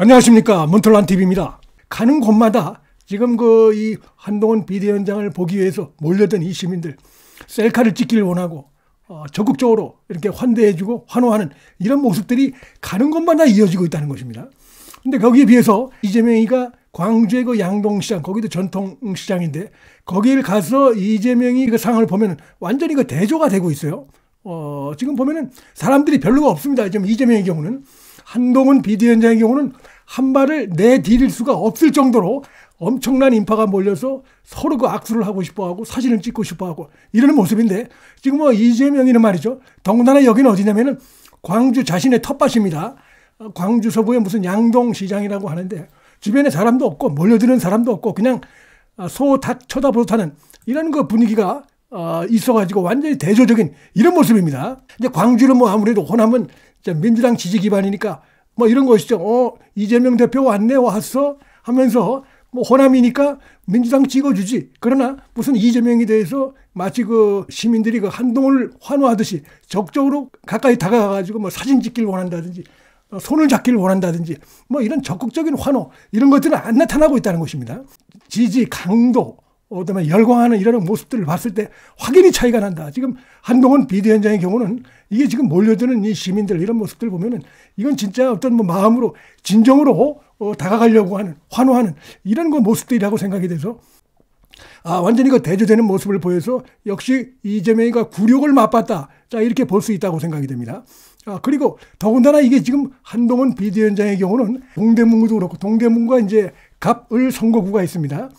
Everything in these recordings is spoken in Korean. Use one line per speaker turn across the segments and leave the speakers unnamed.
안녕하십니까 문털란 TV입니다. 가는 곳마다 지금 그 이 한동훈 비대위원장을 보기 위해서 몰려든 이 시민들 셀카를 찍기를 원하고 어, 적극적으로 이렇게 환대해주고 환호하는 이런 모습들이 가는 곳마다 이어지고 있다는 것입니다. 근데 거기에 비해서 이재명이가 광주의 그 양동시장 거기도 전통시장인데 거기를 가서 이재명이 그 상황을 보면 완전히 그 대조가 되고 있어요. 어, 지금 보면은 사람들이 별로가 없습니다. 지금 이재명의 경우는 한동훈 비대위원장의 경우는 한 발을 내디딜 수가 없을 정도로 엄청난 인파가 몰려서 서로 그 악수를 하고 싶어하고 사진을 찍고 싶어하고 이런 모습인데 지금 뭐 이재명이는 말이죠. 더군다나 여기는 어디냐면은 광주 자신의 텃밭입니다. 어, 광주 서부에 무슨 양동시장이라고 하는데 주변에 사람도 없고 몰려드는 사람도 없고 그냥 어, 소, 닭 쳐다보듯하는 이런 그 분위기가 어, 있어가지고 완전히 대조적인 이런 모습입니다. 이제 광주는 뭐 아무래도 호남은 민주당 지지 기반이니까 뭐 이런 것이죠. 어, 이재명 대표 왔네, 왔어? 하면서 뭐 호남이니까 민주당 찍어주지. 그러나 무슨 이재명에 대해서 마치 그 시민들이 그 한동을 환호하듯이 적적으로 극 가까이 다가가가지고 뭐 사진 찍기를 원한다든지 손을 잡기를 원한다든지 뭐 이런 적극적인 환호 이런 것들은 안 나타나고 있다는 것입니다. 지지 강도 어다음 열광하는 이런 모습들을 봤을 때 확연히 차이가 난다. 지금 한동훈 비대위원장의 경우는 이게 지금 몰려드는 이 시민들 이런 모습들 보면은 이건 진짜 어떤 뭐 마음으로 진정으로 어, 다가가려고 하는 환호하는 이런 거 모습들이라고 생각이 돼서 아 완전히 그 대조되는 모습을 보여서 역시 이재명이가 굴욕을 맛봤다. 자 이렇게 볼 수 있다고 생각이 됩니다. 아, 그리고 더군다나 이게 지금 한동훈 비대위원장의 경우는 동대문구도 그렇고 동대문과 이제 갑을 선거구가 있습니다.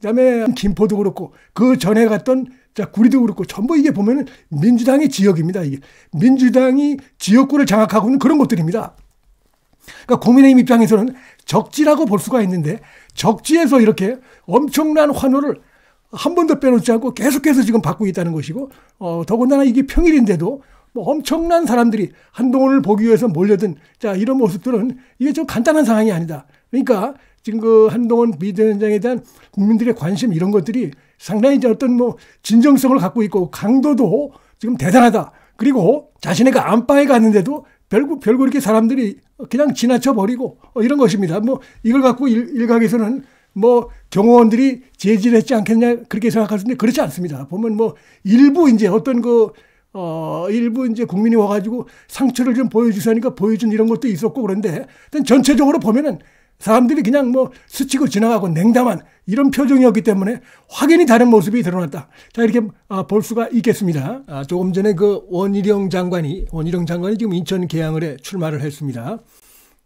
그다음에 김포도 그렇고 그 전에 갔던 자 구리도 그렇고 전부 이게 보면은 민주당의 지역입니다. 이게 민주당이 지역구를 장악하고 있는 그런 것들입니다. 그러니까 국민의힘 입장에서는 적지라고 볼 수가 있는데 적지에서 이렇게 엄청난 환호를 한 번도 빼놓지 않고 계속해서 지금 받고 있다는 것이고 어, 더군다나 이게 평일인데도 뭐 엄청난 사람들이 한동훈을 보기 위해서 몰려든 자 이런 모습들은 이게 좀 간단한 상황이 아니다. 그러니까 지금 그 한동훈 비대위원장에 대한 국민들의 관심 이런 것들이 상당히 이제 어떤 뭐 진정성을 갖고 있고 강도도 지금 대단하다. 그리고 자신의 그 안방에 갔는데도 별거 별거 이렇게 사람들이 그냥 지나쳐 버리고 어, 이런 것입니다. 뭐 이걸 갖고 일, 일 각에서는 뭐 경호원들이 제지했지 않겠냐 그렇게 생각할수있는데 그렇지 않습니다. 보면 뭐 일부 이제 어떤 그 어, 일부 이제 국민이 와가지고 상처를 좀 보여주시니까 보여준 이런 것도 있었고 그런데 전체적으로 보면은 사람들이 그냥 뭐 스치고 지나가고 냉담한 이런 표정이었기 때문에 확연히 다른 모습이 드러났다. 자 이렇게 아, 볼 수가 있겠습니다. 아, 조금 전에 그 원희룡 장관이 원희룡 장관이 지금 인천 계양을에 출마를 했습니다.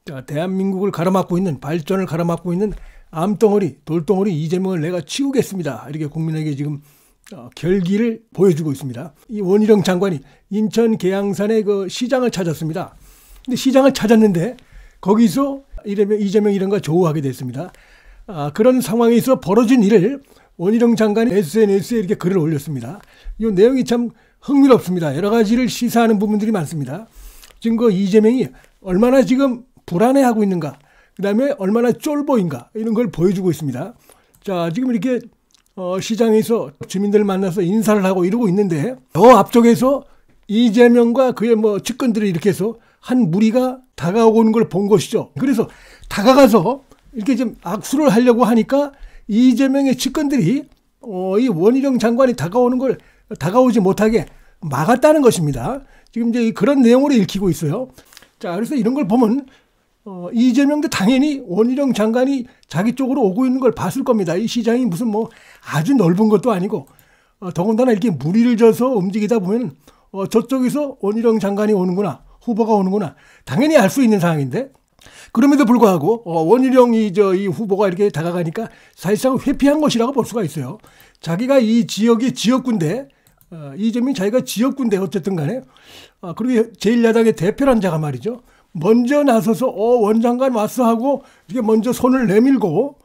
자 대한민국을 가로막고 있는 발전을 가로막고 있는 암덩어리 돌덩어리 이재명을 내가 치우겠습니다. 이렇게 국민에게 지금 어, 결기를 보여주고 있습니다. 이 원희룡 장관이 인천 계양산의 그 시장을 찾았습니다. 근데 시장을 찾았는데 거기서 이재면 이재명 이런걸 조우하게 됐습니다. 아, 그런 상황에서 벌어진 일을 원희룡 장관이 SNS에 이렇게 글을 올렸습니다. 이 내용이 참 흥미롭습니다. 여러 가지를 시사하는 부분들이 많습니다. 지금 그 이재명이 얼마나 지금 불안해하고 있는가, 그 다음에 얼마나 쫄보인가, 이런 걸 보여주고 있습니다. 자, 지금 이렇게 어, 시장에서 주민들 만나서 인사를 하고 이러고 있는데, 더 앞쪽에서 이재명과 그의 뭐 측근들이 이렇게 해서 한 무리가 다가오는 걸 본 것이죠. 그래서 다가가서 이렇게 좀 악수를 하려고 하니까 이재명의 측근들이 어, 이 원희룡 장관이 다가오는 걸 다가오지 못하게 막았다는 것입니다. 지금 이제 그런 내용으로 읽히고 있어요. 자, 그래서 이런 걸 보면 어, 이재명도 당연히 원희룡 장관이 자기 쪽으로 오고 있는 걸 봤을 겁니다. 이 시장이 무슨 뭐 아주 넓은 것도 아니고 어, 더군다나 이렇게 무리를 져서 움직이다 보면 어, 저쪽에서 원희룡 장관이 오는구나. 후보가 오는구나. 당연히 알 수 있는 상황인데. 그럼에도 불구하고 어, 원희룡이 저 이 후보가 이렇게 다가가니까 사실상 회피한 것이라고 볼 수가 있어요. 자기가 이 지역이 지역군데 어, 이재민 자기가 지역군데 어쨌든 간에 어, 그리고 제1야당의 대표란 자가 말이죠. 먼저 나서서 어 원장관 왔어 하고 이렇게 먼저 손을 내밀고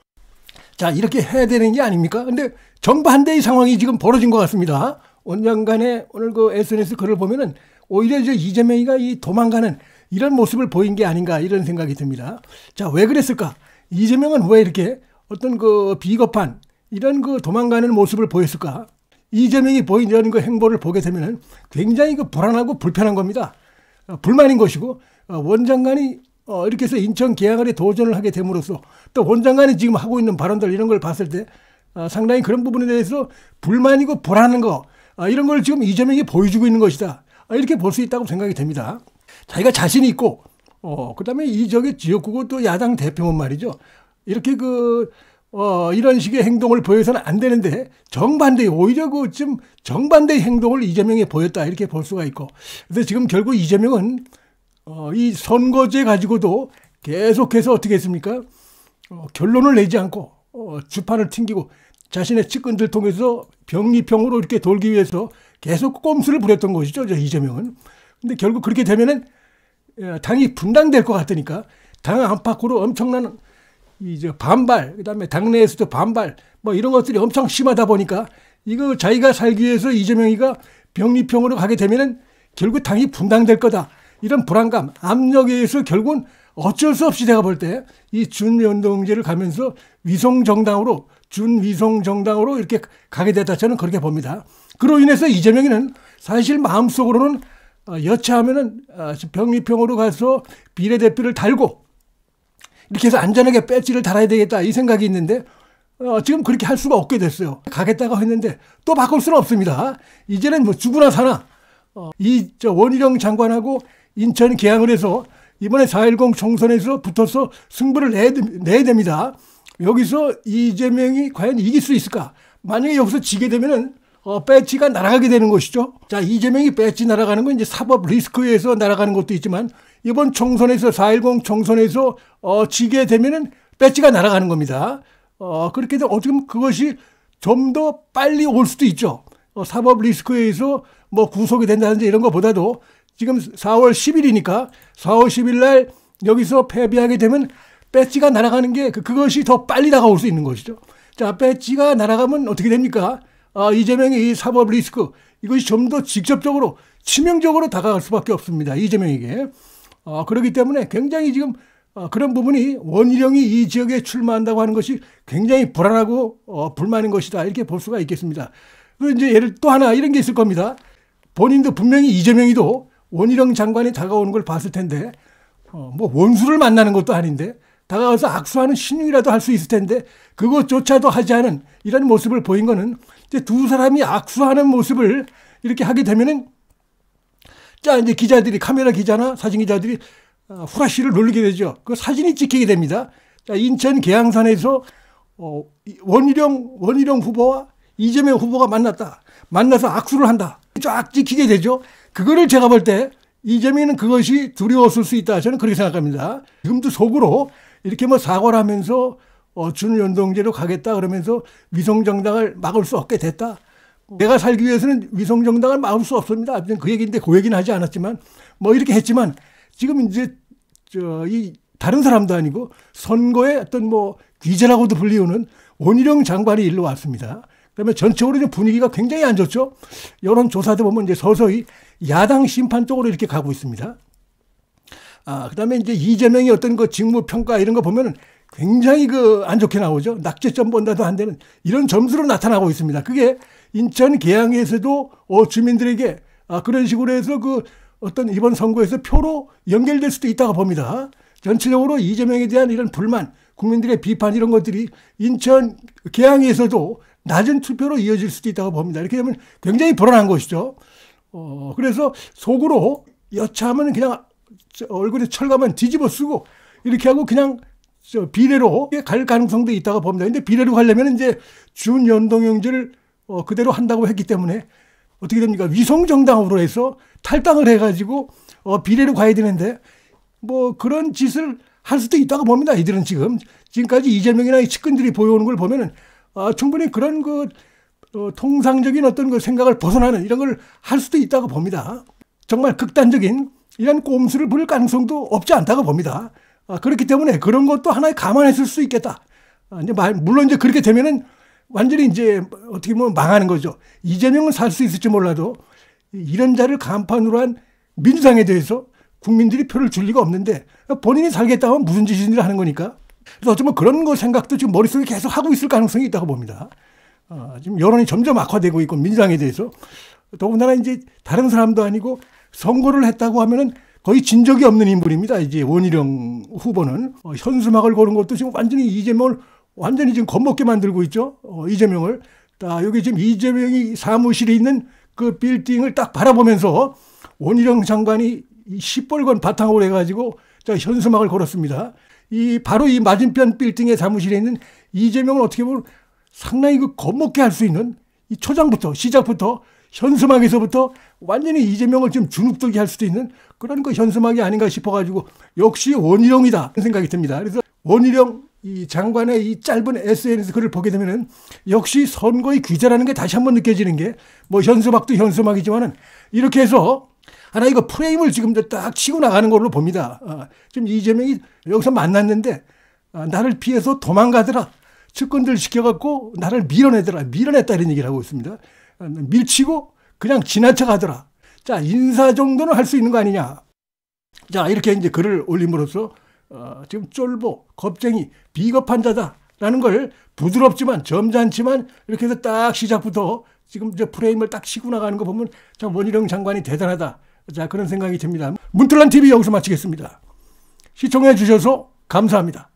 자 이렇게 해야 되는 게 아닙니까? 근데 정반대의 상황이 지금 벌어진 것 같습니다. 원년간에 오늘 그 SNS 글을 보면은 오히려 이제 이재명이가 이 도망가는 이런 모습을 보인 게 아닌가 이런 생각이 듭니다. 자, 왜 그랬을까? 이재명은 왜 이렇게 어떤 그 비겁한 이런 그 도망가는 모습을 보였을까? 이재명이 보인 이런 그 행보를 보게 되면은 굉장히 그 불안하고 불편한 겁니다. 어, 불만인 것이고 어, 원장관이 어, 이렇게 해서 인천 계양을에 도전을 하게 됨으로써 또 원장관이 지금 하고 있는 발언들 이런 걸 봤을 때 상당히 그런 부분에 대해서 불만이고 불안한 거 아, 이런 걸 지금 이재명이 보여주고 있는 것이다. 아, 이렇게 볼 수 있다고 생각이 됩니다. 자기가 자신이 있고, 어, 그 다음에 이 저기 지역구고 또 야당 대표면 말이죠. 이렇게 그, 어, 이런 식의 행동을 보여서는 안 되는데 정반대, 오히려 그좀 정반대의 행동을 이재명이 보였다. 이렇게 볼 수가 있고. 근데 지금 결국 이재명은 어, 이 선거제 가지고도 계속해서 어떻게 했습니까? 어, 결론을 내지 않고 어, 주판을 튕기고 자신의 측근들 통해서 병리평으로 이렇게 돌기 위해서 계속 꼼수를 부렸던 것이죠. 이재명은. 근데 결국 그렇게 되면은 예, 당이 분당될 것 같으니까 당 안팎으로 엄청난 이제 반발, 그다음에 당내에서도 반발 뭐 이런 것들이 엄청 심하다 보니까 이거 자기가 살기 위해서 이재명이가 병리평으로 가게 되면은 결국 당이 분당될 거다. 이런 불안감, 압력에 의해서 결국은 어쩔 수 없이 제가 볼 때 이준비동제를 가면서 위성정당으로 준위성 정당으로 이렇게 가게 됐다 저는 그렇게 봅니다. 그로 인해서 이재명이는 사실 마음속으로는 어, 여차하면은 어, 병리평으로 가서 비례대표를 달고 이렇게 해서 안전하게 배지를 달아야 되겠다 이 생각이 있는데 어, 지금 그렇게 할 수가 없게 됐어요. 가겠다고 했는데 또 바꿀 수는 없습니다. 이제는 뭐 죽으나 사나 어, 이저 원희룡 장관하고 인천 계양을 해서 이번에 4.10 총선에서 붙어서 승부를 내야, 내야 됩니다. 여기서 이재명이 과연 이길 수 있을까? 만약에 여기서 지게 되면은 어, 배지가 날아가게 되는 것이죠. 자, 이재명이 배지 날아가는 건 이제 사법 리스크에 서 날아가는 것도 있지만 이번 총선에서 4.10 총선에서 어, 지게 되면은 배지가 날아가는 겁니다. 어, 그렇게 되면 어떻게 보면 그것이 좀 더 빨리 올 수도 있죠. 어, 사법 리스크에 서뭐 구속이 된다든지 이런 것보다도 지금 4월 10일이니까 4월 10일 날 여기서 패배하게 되면 배지가 날아가는 게 그, 것이더 빨리 다가올 수 있는 것이죠. 자, 배지가 날아가면 어떻게 됩니까? 아, 이재명의 이 사법 리스크 이것이 좀 더 직접적으로 치명적으로 다가갈 수밖에 없습니다. 이재명에게. 아, 그렇기 때문에 굉장히 지금 아, 그런 부분이 원희령이이 지역에 출마한다고 하는 것이 굉장히 불안하고 어, 불만인 것이다 이렇게 볼 수가 있겠습니다. 그리고 이제 예를 또 하나 이런 게 있을 겁니다. 본인도 분명히 이재명이도 원희령 장관이 다가오는 걸 봤을 텐데 어, 뭐 원수를 만나는 것도 아닌데 다가가서 악수하는 신용이라도 할 수 있을 텐데 그것조차도 하지 않은 이런 모습을 보인 거는 이제 두 사람이 악수하는 모습을 이렇게 하게 되면은 자 이제 기자들이 카메라 기자나 사진 기자들이 어, 후라시를 돌리게 되죠. 그 사진이 찍히게 됩니다. 자 인천 계양산에서 어, 원희룡 원희룡 후보와 이재명 후보가 만났다. 만나서 악수를 한다. 쫙 찍히게 되죠. 그거를 제가 볼 때 이재민은 그것이 두려웠을 수 있다. 저는 그렇게 생각합니다. 지금도 속으로 이렇게 뭐사고를 하면서 어, 준연동제로 가겠다 그러면서 위성정당을 막을 수 없게 됐다. 내가 살기 위해서는 위성정당을 막을 수 없습니다. 그 얘기인데 그 얘기는 하지 않았지만 뭐 이렇게 했지만 지금 이제 저 이 다른 사람도 아니고 선거의 어떤 뭐 귀재라고도 불리우는 원희룡 장관이 일로 왔습니다. 그다음에 전체적으로 분위기가 굉장히 안 좋죠. 여론 조사도 보면 이제 서서히 야당 심판 쪽으로 이렇게 가고 있습니다. 아, 그 다음에 이제 이재명이 어떤 그 직무 평가 이런 거 보면은 굉장히 그 안 좋게 나오죠. 낙제점 본다도 안 되는 이런 점수로 나타나고 있습니다. 그게 인천 계양에서도 어, 주민들에게 아, 그런 식으로 해서 그 어떤 이번 선거에서 표로 연결될 수도 있다고 봅니다. 전체적으로 이재명에 대한 이런 불만, 국민들의 비판 이런 것들이 인천 계양에서도 낮은 투표로 이어질 수도 있다고 봅니다. 이렇게 되면 굉장히 불안한 것이죠. 어, 그래서 속으로 여차하면 그냥 얼굴에 철가만 뒤집어 쓰고 이렇게 하고 그냥 비례로 예, 갈 가능성도 있다고 봅니다. 근데 비례로 가려면 이제 준연동형제를 어 그대로 한다고 했기 때문에 어떻게 됩니까? 위성정당으로 해서 탈당을 해가지고 어 비례로 가야 되는데 뭐 그런 짓을 할 수도 있다고 봅니다. 이들은 지금 지금까지 이재명이나 이 측근들이 보여오는 걸 보면은 아 충분히 그런 그어 통상적인 어떤 그 생각을 벗어나는 이런 걸 할 수도 있다고 봅니다. 정말 극단적인 이런 꼼수를 부릴 가능성도 없지 않다고 봅니다. 아, 그렇기 때문에 그런 것도 하나의 감안했을 수 있겠다. 아, 이제 물론 이제 그렇게 되면은 완전히 이제 어떻게 보면 망하는 거죠. 이재명은 살 수 있을지 몰라도 이런 자를 간판으로 한 민주당에 대해서 국민들이 표를 줄 리가 없는데 본인이 살겠다 면 무슨 짓인지 하는 거니까. 그래서 어쩌면 그런 거 생각도 지금 머릿속에 계속 하고 있을 가능성이 있다고 봅니다. 어, 지금 여론이 점점 악화되고 있고 민주당에 대해서 더군다나 이제 다른 사람도 아니고 선거를 했다고 하면은 거의 진 적이 없는 인물입니다. 이제 원희룡 후보는 어, 현수막을 고른 것도 지금 완전히 이재명을 완전히 지금 겁먹게 만들고 있죠. 어, 이재명을 딱 여기 지금 이재명이 사무실에 있는 그 빌딩을 딱 바라보면서 원희룡 장관이 시뻘건 바탕으로 해가지고 자 현수막을 걸었습니다. 이 바로 이 맞은편 빌딩의 사무실에 있는 이재명을 어떻게 보면 상당히 그 겁먹게 할 수 있는 이 초장부터 시작부터 현수막에서부터 완전히 이재명을 좀 주눅들게 할 수도 있는 그런 그 현수막이 아닌가 싶어가지고 역시 원희룡이다 생각이 듭니다. 그래서 원희룡 이 장관의 이 짧은 SNS 글을 보게 되면은 역시 선거의 규제라는 게 다시 한번 느껴지는 게 뭐 현수막도 현수막이지만은 이렇게 해서 하나 이거 프레임을 지금 딱 치고 나가는 걸로 봅니다. 아, 지금 이재명이 여기서 만났는데 아, 나를 피해서 도망가더라. 측근들 시켜갖고 나를 밀어내더라. 밀어냈다 이런 얘기를 하고 있습니다. 밀치고 그냥 지나쳐 가더라. 자, 인사 정도는 할 수 있는 거 아니냐. 자, 이렇게 이제 글을 올림으로써 어, 지금 쫄보, 겁쟁이, 비겁한 자다라는 걸 부드럽지만 점잖지만 이렇게 해서 딱 시작부터 지금 이제 프레임을 딱 치고 나가는 거 보면 참 원희룡 장관이 대단하다. 자, 그런 생각이 듭니다. 문틀란 TV 여기서 마치겠습니다. 시청해 주셔서 감사합니다.